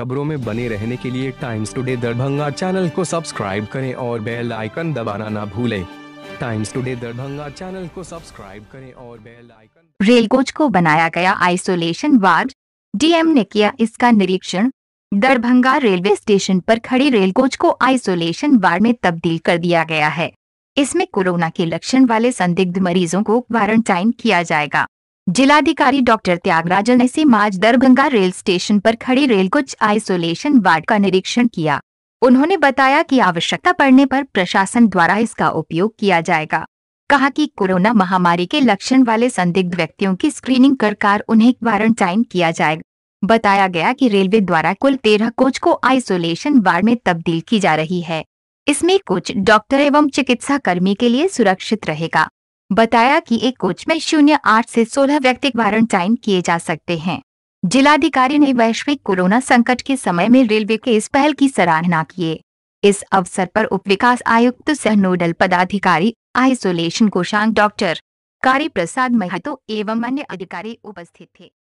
खबरों में बने रहने के लिए टाइम्स टुडे दरभंगा चैनल को सब्सक्राइब करें और बेल आइकन दबाना ना भूलें टाइम्स टुडे दरभंगा चैनल को सब्सक्राइब करें और बेल आइकन रेल कोच को बनाया गया आइसोलेशन वार्ड डीएम ने किया इसका निरीक्षण दरभंगा रेलवे स्टेशन पर खड़े रेल कोच को आइसोलेशन वार्ड में तब्दील कर दिया गया है इसमें कोरोना के लक्षण वाले संदिग्ध मरीजों को क्वारंटाइन किया जाएगा जिलाधिकारी डॉक्टर त्यागराजन ने से माज दरभंगा रेल स्टेशन पर खड़ी रेल कुछ आइसोलेशन वार्ड का निरीक्षण किया उन्होंने बताया कि आवश्यकता पड़ने पर प्रशासन द्वारा इसका उपयोग किया जाएगा कहा कि कोरोना महामारी के लक्षण वाले संदिग्ध व्यक्तियों की स्क्रीनिंग कर कार उन्हें क्वारंटाइन किया जाएगा बताया गया कि रेलवे द्वारा कुल तेरह कोच को आइसोलेशन वार्ड में तब्दील की जा रही है इसमें कुछ डॉक्टर एवं चिकित्सा कर्मी के लिए सुरक्षित रहेगा बताया कि एक कोच में शून्य आठ से सोलह व्यक्ति क्वारंटाइन किए जा सकते हैं जिलाधिकारी ने वैश्विक कोरोना संकट के समय में रेलवे के इस पहल की सराहना किए इस अवसर पर उप विकास आयुक्त सह नोडल पदाधिकारी आइसोलेशन कोषांग डॉक्टर कारी प्रसाद महतो एवं अन्य अधिकारी उपस्थित थे